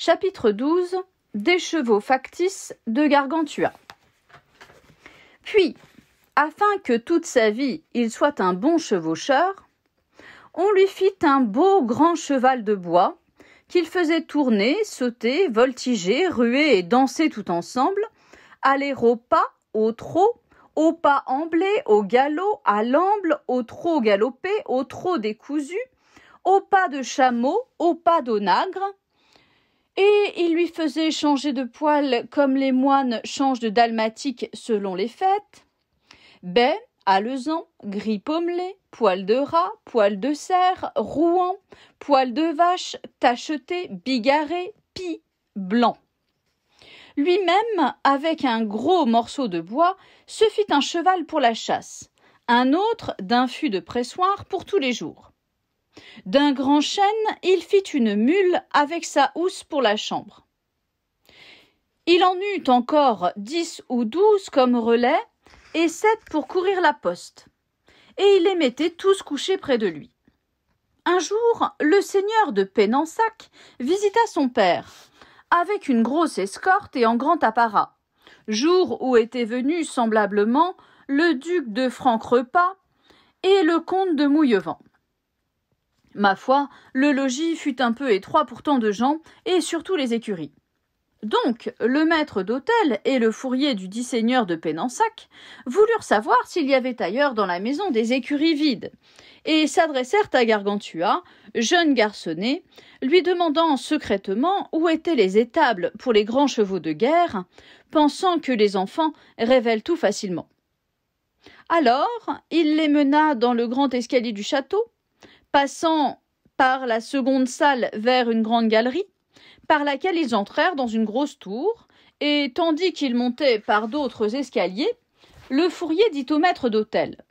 Chapitre 12 Des chevaux factices de Gargantua. Puis, afin que toute sa vie il soit un bon chevaucheur, on lui fit un beau grand cheval de bois qu'il faisait tourner, sauter, voltiger, ruer et danser tout ensemble, aller au pas, au trot, au pas emblé, au galop, à l'amble, au trot galopé, au trot décousu, au pas de chameau, au pas d'onagre, et il lui faisait changer de poil comme les moines changent de dalmatique selon les fêtes. Baies, alezan, gris pommelé, poil de rat, poil de cerf, rouan, poil de vache, tacheté, bigarré, pis, blanc. Lui-même, avec un gros morceau de bois, se fit un cheval pour la chasse, un autre d'un fût de pressoir pour tous les jours. D'un grand chêne, il fit une mule avec sa housse pour la chambre. Il en eut encore dix ou douze comme relais et sept pour courir la poste. Et il les mettait tous couchés près de lui. Un jour, le seigneur de Penansac visita son père, avec une grosse escorte et en grand apparat. Jour où étaient venus, semblablement, le duc de Francrepas et le comte de Mouillevent. Ma foi, le logis fut un peu étroit pour tant de gens, et surtout les écuries. Donc, le maître d'hôtel et le fourrier du dit seigneur de Pénansac voulurent savoir s'il y avait ailleurs dans la maison des écuries vides, et s'adressèrent à Gargantua, jeune garçonnet, lui demandant secrètement où étaient les étables pour les grands chevaux de guerre, pensant que les enfants révèlent tout facilement. Alors, il les mena dans le grand escalier du château, passant par la seconde salle vers une grande galerie, par laquelle ils entrèrent dans une grosse tour, et tandis qu'ils montaient par d'autres escaliers, le fourrier dit au maître d'hôtel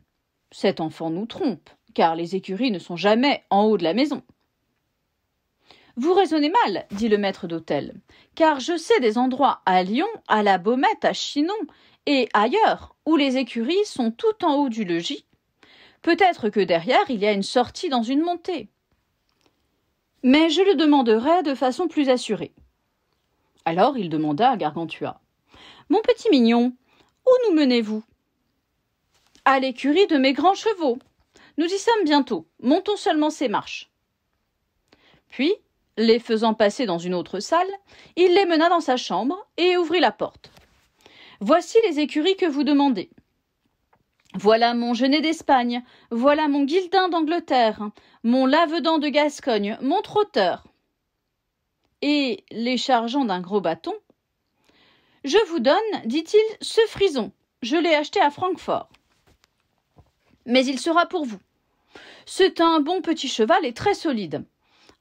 Cet enfant nous trompe, car les écuries ne sont jamais en haut de la maison. Vous raisonnez mal, dit le maître d'hôtel, car je sais des endroits à Lyon, à la Baumette, à Chinon et ailleurs où les écuries sont tout en haut du logis Peut-être que derrière il y a une sortie dans une montée. Mais je le demanderai de façon plus assurée. Alors il demanda à Gargantua. Mon petit mignon, où nous menez-vous À l'écurie de mes grands chevaux. Nous y sommes bientôt. Montons seulement ces marches. Puis, les faisant passer dans une autre salle, il les mena dans sa chambre et ouvrit la porte. Voici les écuries que vous demandez. Voilà mon genêt d'Espagne, voilà mon guildin d'Angleterre, mon lavedan de Gascogne, mon trotteur. Et, les chargeant d'un gros bâton, Je vous donne, dit-il, ce frison. Je l'ai acheté à Francfort. Mais il sera pour vous. C'est un bon petit cheval et très solide,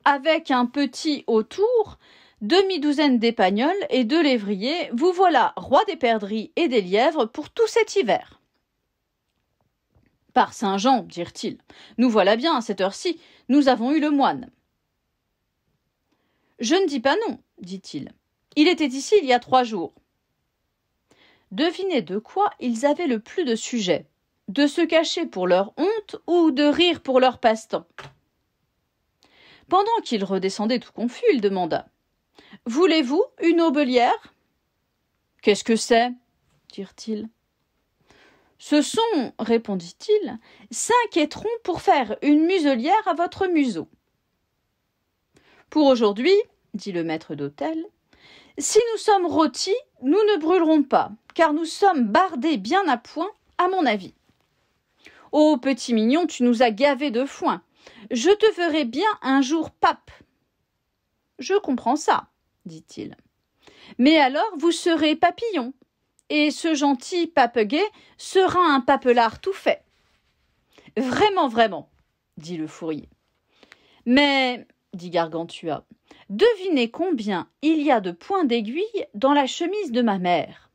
avec un petit autour, demi-douzaine d'épagnols et deux lévriers. Vous voilà roi des perdrix et des lièvres pour tout cet hiver. Par Saint Jean, dirent-ils, nous voilà bien à cette heure-ci, nous avons eu le moine. Je ne dis pas non, dit-il. Il était ici il y a trois jours. Devinez de quoi ils avaient le plus de sujet de se cacher pour leur honte ou de rire pour leur passe-temps. Pendant qu'ils redescendaient tout confus, il demanda Voulez-vous une aubelière Qu'est-ce que c'est dirent-ils. Ce sont, répondit-il, cinq étrons pour faire une muselière à votre museau. Pour aujourd'hui, dit le maître d'hôtel, si nous sommes rôtis, nous ne brûlerons pas, car nous sommes bardés bien à point, à mon avis. Oh, petit mignon, tu nous as gavés de foin. Je te ferai bien un jour pape. Je comprends ça, dit-il. Mais alors vous serez papillon, et ce gentil pape sera un papelard tout fait. Vraiment, vraiment, dit le fourrier. Mais, dit Gargantua, devinez combien il y a de points d'aiguille dans la chemise de ma mère.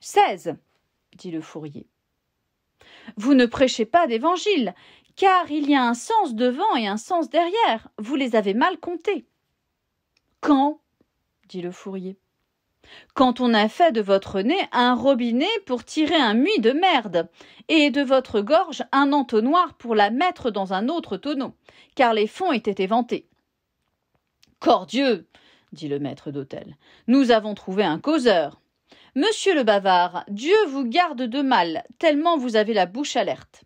Seize, dit le fourrier. Vous ne prêchez pas d'évangile, car il y a un sens devant et un sens derrière. Vous les avez mal comptés. Quand dit le fourrier. Quand on a fait de votre nez un robinet pour tirer un muit de merde, et de votre gorge un entonnoir pour la mettre dans un autre tonneau, car les fonds étaient éventés. Cordieu, dit le maître d'hôtel, nous avons trouvé un causeur. Monsieur le bavard, Dieu vous garde de mal, tellement vous avez la bouche alerte.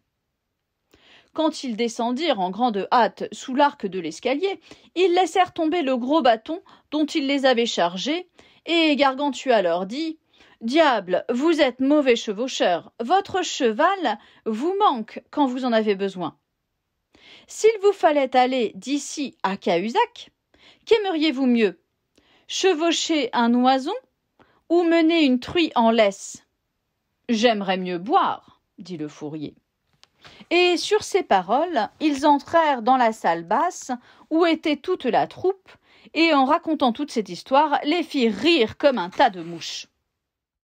Quand ils descendirent en grande hâte sous l'arc de l'escalier, ils laissèrent tomber le gros bâton dont ils les avaient chargés, et Gargantua leur dit Diable, vous êtes mauvais chevaucheur, votre cheval vous manque quand vous en avez besoin. S'il vous fallait aller d'ici à Cahusac, qu'aimeriez-vous mieux Chevaucher un oison ou mener une truie en laisse J'aimerais mieux boire, dit le fourrier. Et sur ces paroles, ils entrèrent dans la salle basse où était toute la troupe et en racontant toute cette histoire, les fit rire comme un tas de mouches.